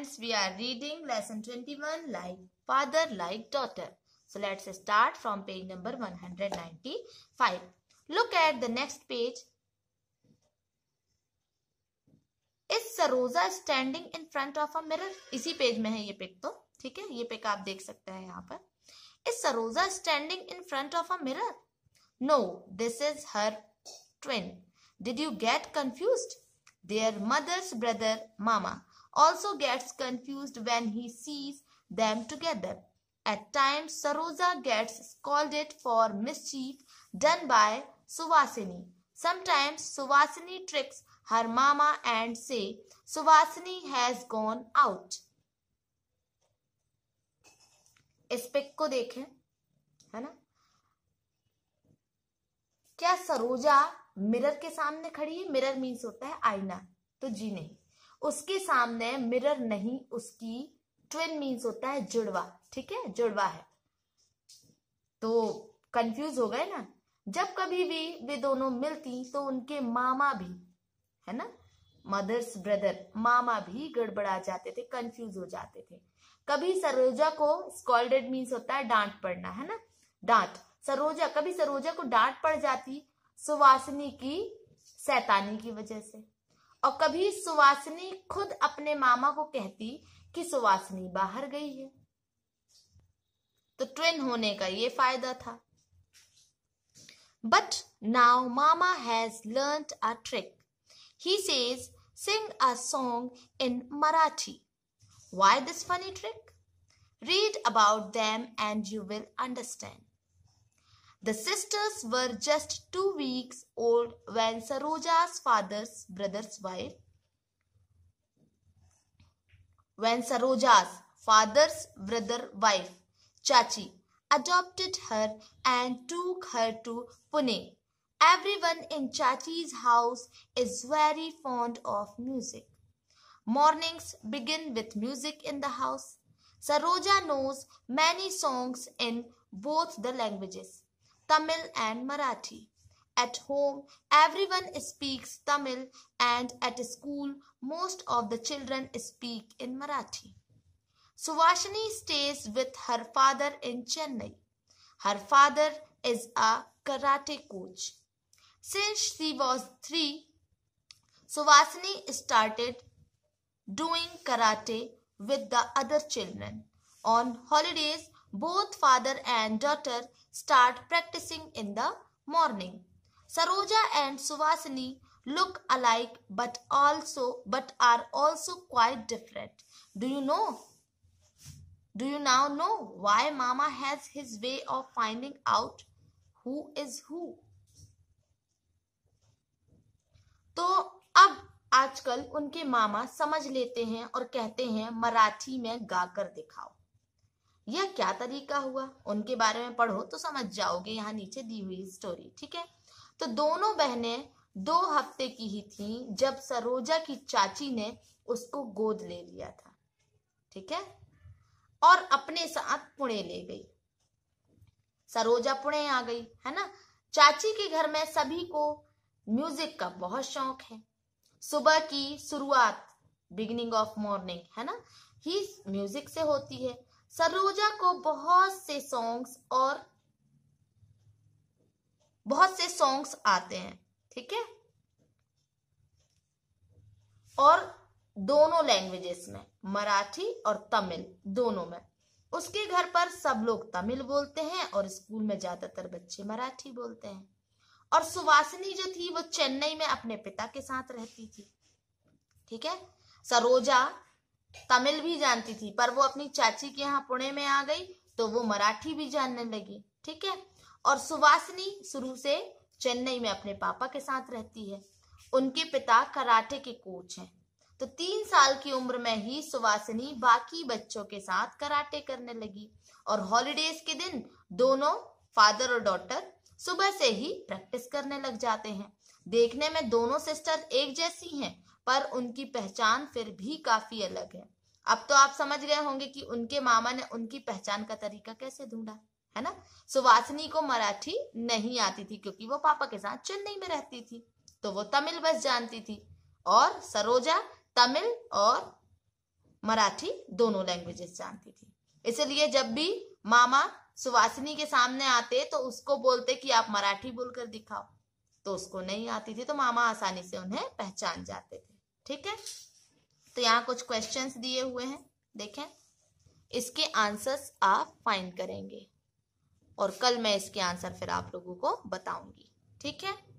Friends, we are reading lesson 21 like father, like daughter. So let's start from page number 195. Look at the next page. Is Saroja standing in front of a mirror? इसी page में है ये pick तो ठीक है ये pick up देख सकते हैं यहाँ पर is Saroja standing in front of a mirror no this is her twin did you get confuse there mother's brother मामा also gets confused when he sees them together. At times, Saroja gets scolded for mischief done by Suvasini. Sometimes Suvasini tricks her mama and say Suvasini has gone out. इस pic को देखें है ना क्या Saroja mirror के सामने खड़ी है मिरर मीन्स होता है आईना तो जी नहीं उसके सामने मिरर नहीं उसकी ट्विन मीन्स होता है जुड़वा ठीक है जुड़वा है तो कंफ्यूज हो गए ना जब कभी भी वे दोनों मिलती तो उनके मामा भी है ना मदर्स ब्रदर मामा भी गड़बड़ा जाते थे कंफ्यूज हो जाते थे कभी सरोजा को स्कॉल्डेड मीन्स होता है डांट पड़ना है ना डांट सरोजा कभी सरोजा को डांट पड़ जाती सुवासिनी की सैतानी की वजह से और कभी सुवासनी खुद अपने मामा को कहती कि सुवासनी बाहर गई है तो ट्विन होने का ये फायदा था बट नाउ मामा has learn a trick he says sing a song in Marathi why this funny trick read about them and you will understand The sisters were just two weeks old when Saroja's father's brother's wife when Saroja's father's brother wife Chachi adopted her and took her to Pune. Everyone in Chachi's house is very fond of music. Mornings begin with music in the house. Saroja knows many songs in both the languages. Tamil and Marathi. At home, everyone speaks Tamil and at school, most of the children speak in Marathi. Suvashini stays with her father in Chennai. Her father is a karate coach. Since she was three, Suvasini started doing karate with the other children. On holidays, both father and daughter start practicing in the morning Saroja and Suvasini look alike but also but are also quite different do you know do you now know why मामा has his way of finding out who is who तो अब आजकल उनके मामा समझ लेते हैं और कहते हैं मराठी में गाकर दिखाओ यह क्या तरीका हुआ उनके बारे में पढ़ो तो समझ जाओगे यहाँ नीचे दी हुई स्टोरी ठीक है तो दोनों बहनें दो हफ्ते की ही थी जब सरोजा की चाची ने उसको गोद ले लिया था ठीक है और अपने साथ पुणे ले गई सरोजा पुणे आ गई है ना चाची के घर में सभी को म्यूजिक का बहुत शौक है सुबह की शुरुआत बिगिनिंग ऑफ मॉर्निंग है ना ही म्यूजिक से होती है सरोजा को बहुत से सॉन्ग्स और बहुत से सॉन्ग्स आते हैं ठीक है और दोनों लैंग्वेजेस में मराठी और तमिल दोनों में उसके घर पर सब लोग तमिल बोलते हैं और स्कूल में ज्यादातर बच्चे मराठी बोलते हैं और सुवासिनी जो थी वो चेन्नई में अपने पिता के साथ रहती थी ठीक है सरोजा तमिल भी जानती थी पर वो अपनी चाची के यहाँ पुणे में आ गई तो वो मराठी भी जानने लगी ठीक है और सुवासनी शुरू से चेन्नई में अपने पापा के साथ रहती है उनके पिता कराटे के कोच हैं तो तीन साल की उम्र में ही सुवासिनी बाकी बच्चों के साथ कराटे करने लगी और हॉलीडेज के दिन दोनों फादर और डॉटर सुबह से ही प्रैक्टिस करने लग जाते हैं देखने में दोनों सिस्टर एक जैसी हैं पर उनकी पहचान फिर भी काफी अलग है अब तो आप समझ गए होंगे कि उनके मामा ने उनकी पहचान का तरीका कैसे ढूंढा है ना सुवासिनी को मराठी नहीं आती थी क्योंकि वो पापा के साथ चेन्नई में रहती थी तो वो तमिल बस जानती थी और सरोजा तमिल और मराठी दोनों लैंग्वेजेस जानती थी इसलिए जब भी मामा सुवासिनी के सामने आते तो उसको बोलते कि आप मराठी बोलकर दिखाओ तो उसको नहीं आती थी तो मामा आसानी से उन्हें पहचान जाते थे ठीक है तो यहाँ कुछ क्वेश्चन दिए हुए हैं देखें इसके आंसर्स आप फाइंड करेंगे और कल मैं इसके आंसर फिर आप लोगों को बताऊंगी ठीक है